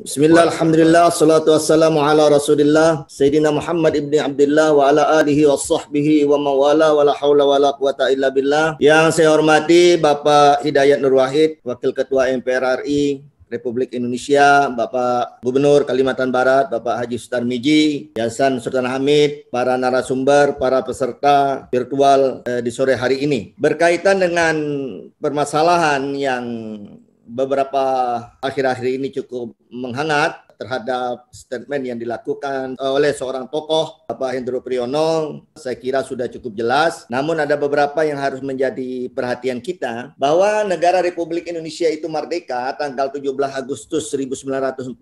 Bismillah, alhamdulillah, salatu wassalamu ala rasulillah, Sayyidina Muhammad ibni Abdullah wa ala alihi wa sahbihi wa mawala wa la hawla wa la quwata illa billah. Yang saya hormati Bapak Hidayat Nur Wahid, Wakil Ketua MPR RI, Republik Indonesia, Bapak Gubernur Kalimantan Barat, Bapak Haji Sultan Miji, Yasan Sultan Hamid, para narasumber, para peserta virtual eh, di sore hari ini. Berkaitan dengan permasalahan yang beberapa akhir-akhir ini cukup menghangat terhadap statement yang dilakukan eh, oleh seorang tokoh Bapak Hendro Priyono saya kira sudah cukup jelas namun ada beberapa yang harus menjadi perhatian kita bahwa negara Republik Indonesia itu merdeka tanggal 17 Agustus 1945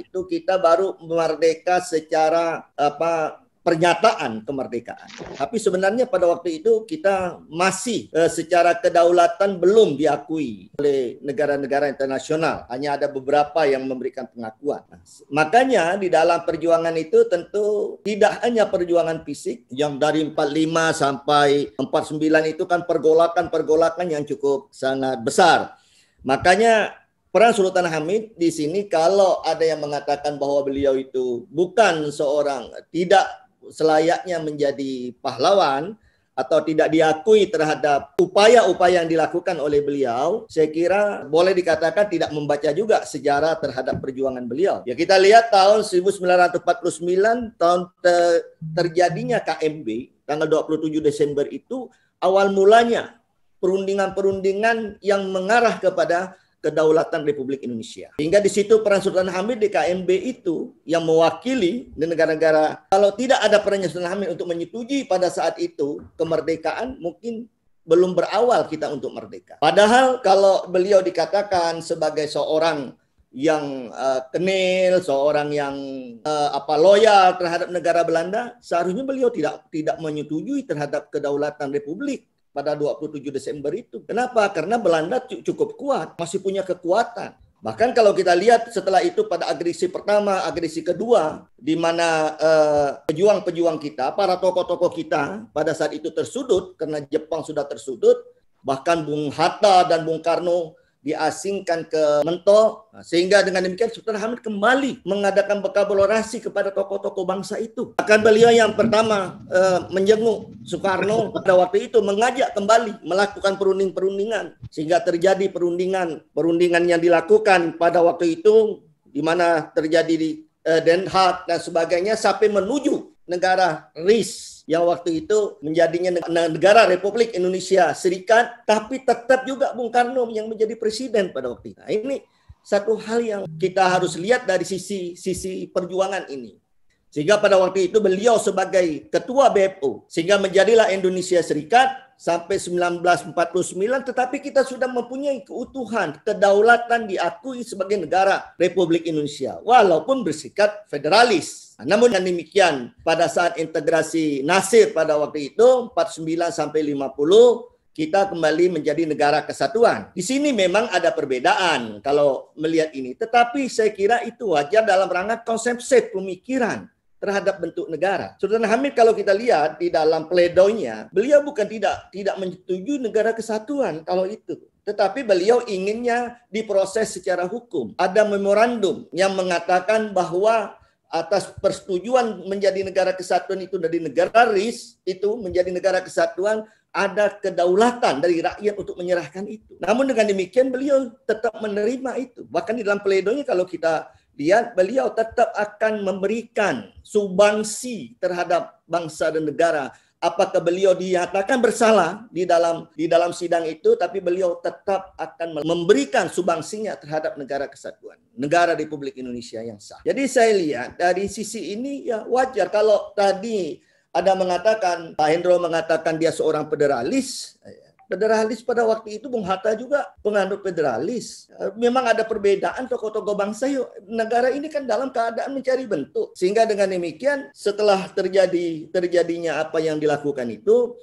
itu kita baru merdeka secara apa pernyataan kemerdekaan. Tapi sebenarnya pada waktu itu kita masih eh, secara kedaulatan belum diakui oleh negara-negara internasional. Hanya ada beberapa yang memberikan pengakuan. Nah, makanya di dalam perjuangan itu tentu tidak hanya perjuangan fisik yang dari 45 sampai 49 itu kan pergolakan-pergolakan yang cukup sangat besar. Makanya Peran Sultan Hamid di sini kalau ada yang mengatakan bahwa beliau itu bukan seorang tidak selayaknya menjadi pahlawan atau tidak diakui terhadap upaya-upaya yang dilakukan oleh beliau, saya kira boleh dikatakan tidak membaca juga sejarah terhadap perjuangan beliau. Ya kita lihat tahun 1949 tahun ter terjadinya KMB tanggal 27 Desember itu awal mulanya perundingan-perundingan yang mengarah kepada kedaulatan Republik Indonesia. Hingga di situ peran Sultan Hamid di KMB itu yang mewakili di negara-negara kalau tidak ada peran Sultan Hamid untuk menyetujui pada saat itu kemerdekaan mungkin belum berawal kita untuk merdeka. Padahal kalau beliau dikatakan sebagai seorang yang uh, kenil, seorang yang uh, apa loyal terhadap negara Belanda, seharusnya beliau tidak tidak menyetujui terhadap kedaulatan republik pada 27 Desember itu. Kenapa? Karena Belanda cukup kuat, masih punya kekuatan. Bahkan kalau kita lihat setelah itu pada agresi pertama, agresi kedua, di mana pejuang eh, pejuang-pejuang kita, para tokoh-tokoh kita pada saat itu tersudut karena Jepang sudah tersudut. Bahkan Bung Hatta dan Bung Karno diasingkan ke Mentol nah, Sehingga dengan demikian Sultan Hamid kembali mengadakan bekabolorasi kepada tokoh-tokoh bangsa itu. Akan beliau yang pertama e, menjenguk Soekarno pada waktu itu mengajak kembali melakukan perunding-perundingan. Sehingga terjadi perundingan. Perundingan yang dilakukan pada waktu itu di mana terjadi di e, Den Haag dan sebagainya sampai menuju negara RIS yang waktu itu menjadinya negara Republik Indonesia Serikat, tapi tetap juga Bung Karno yang menjadi presiden pada waktu itu. Nah, ini satu hal yang kita harus lihat dari sisi sisi perjuangan ini. Sehingga pada waktu itu beliau sebagai ketua BFO sehingga menjadilah Indonesia Serikat sampai 1949 tetapi kita sudah mempunyai keutuhan, kedaulatan diakui sebagai negara Republik Indonesia walaupun bersikat federalis. Namun yang demikian pada saat integrasi Nasir pada waktu itu 49 sampai 50 kita kembali menjadi negara kesatuan. Di sini memang ada perbedaan kalau melihat ini, tetapi saya kira itu wajar dalam rangka konsep set pemikiran terhadap bentuk negara. Sultan Hamid kalau kita lihat di dalam pledoinya, beliau bukan tidak tidak menyetujui negara kesatuan kalau itu tetapi beliau inginnya diproses secara hukum. Ada memorandum yang mengatakan bahwa atas persetujuan menjadi negara kesatuan itu dari negara RIS itu menjadi negara kesatuan ada kedaulatan dari rakyat untuk menyerahkan itu. Namun dengan demikian beliau tetap menerima itu. Bahkan di dalam pledoinya kalau kita dia beliau tetap akan memberikan subansi terhadap bangsa dan negara apakah beliau dinyatakan bersalah di dalam di dalam sidang itu tapi beliau tetap akan memberikan subangsinya terhadap negara kesatuan negara Republik Indonesia yang sah. Jadi saya lihat dari sisi ini ya wajar kalau tadi ada mengatakan Pak Hendro mengatakan dia seorang federalis Federalis pada waktu itu Bung Hatta juga penganut federalis. Eh, memang ada perbedaan tokoh-tokoh bangsa yuk. Negara ini kan dalam keadaan mencari bentuk. Sehingga dengan demikian setelah terjadi terjadinya apa yang dilakukan itu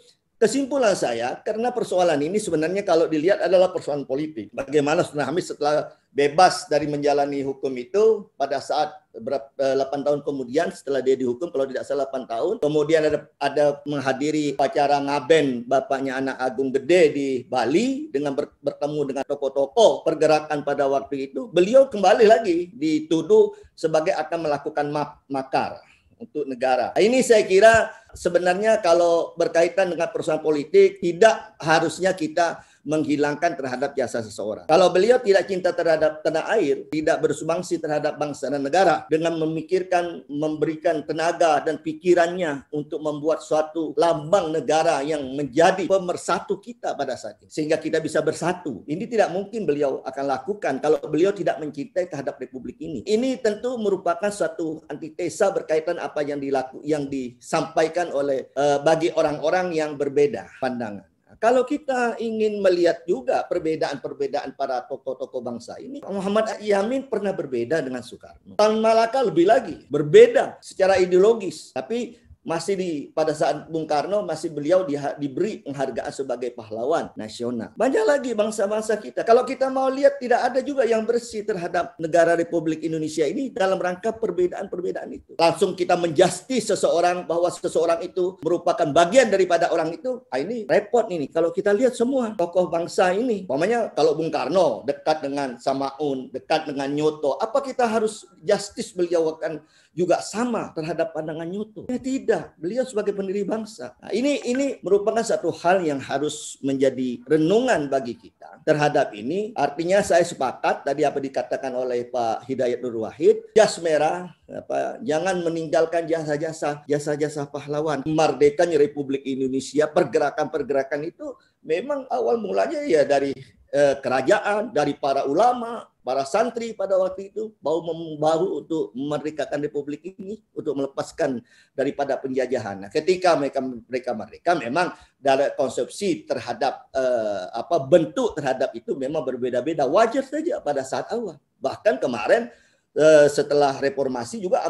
Kesimpulan saya, karena persoalan ini sebenarnya kalau dilihat adalah persoalan politik. Bagaimana Sunan Hamid setelah bebas dari menjalani hukum itu pada saat berapa, eh, 8 tahun kemudian setelah dia dihukum kalau tidak salah 8 tahun. Kemudian ada, ada menghadiri upacara ngaben bapaknya anak Agung Gede di Bali dengan ber, bertemu dengan tokoh-tokoh pergerakan pada waktu itu. Beliau kembali lagi dituduh sebagai akan melakukan makar untuk negara. Nah, ini saya kira sebenarnya kalau berkaitan dengan persoalan politik tidak harusnya kita menghilangkan terhadap jasa seseorang. Kalau beliau tidak cinta terhadap tanah air, tidak bersumbangsi terhadap bangsa dan negara dengan memikirkan memberikan tenaga dan pikirannya untuk membuat suatu lambang negara yang menjadi pemersatu kita pada saat ini sehingga kita bisa bersatu. Ini tidak mungkin beliau akan lakukan kalau beliau tidak mencintai terhadap republik ini. Ini tentu merupakan suatu antitesa berkaitan apa yang dilaku yang disampaikan oleh uh, bagi orang-orang yang berbeda pandangan. Kalau kita ingin melihat juga perbedaan-perbedaan para tokoh-tokoh bangsa ini, Muhammad Yamin pernah berbeda dengan Soekarno. Tan Malaka lebih lagi, berbeda secara ideologis. Tapi masih di pada saat Bung Karno masih beliau di, diberi penghargaan sebagai pahlawan nasional. Banyak lagi bangsa-bangsa kita. Kalau kita mau lihat tidak ada juga yang bersih terhadap negara Republik Indonesia ini dalam rangka perbedaan-perbedaan itu. Langsung kita menjusti seseorang bahwa seseorang itu merupakan bagian daripada orang itu. Nah ini repot ini. Kalau kita lihat semua tokoh bangsa ini, umpamanya kalau Bung Karno dekat dengan Samaun, dekat dengan Nyoto, apa kita harus justice beliau akan juga sama terhadap pandangan Nyoto? Ya tidak muda, beliau sebagai pendiri bangsa. Nah, ini ini merupakan satu hal yang harus menjadi renungan bagi kita terhadap ini. Artinya saya sepakat tadi apa dikatakan oleh Pak Hidayat Nur Wahid, jas merah apa jangan meninggalkan jasa-jasa jasa-jasa pahlawan merdekanya Republik Indonesia pergerakan-pergerakan itu memang awal mulanya ya dari eh, kerajaan dari para ulama para santri pada waktu itu mau membahu untuk memerdekakan republik ini untuk melepaskan daripada penjajahan. Nah, ketika mereka mereka mereka memang dari konsepsi terhadap eh, apa bentuk terhadap itu memang berbeda-beda wajar saja pada saat awal. Bahkan kemarin eh, setelah reformasi juga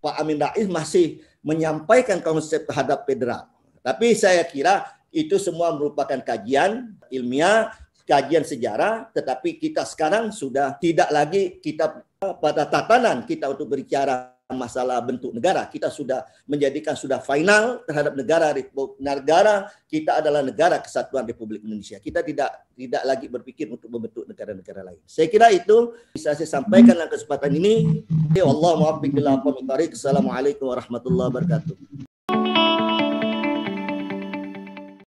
Pak Amin Rais masih menyampaikan konsep terhadap federal. Tapi saya kira itu semua merupakan kajian ilmiah kajian sejarah, tetapi kita sekarang sudah tidak lagi kita eh, pada tatanan kita untuk berbicara masalah bentuk negara. Kita sudah menjadikan sudah final terhadap negara negara kita adalah negara kesatuan Republik Indonesia. Kita tidak tidak lagi berpikir untuk membentuk negara-negara lain. Saya kira itu bisa saya sampaikan dalam kesempatan ini. Ya Allah maaf ila Assalamualaikum warahmatullahi wabarakatuh.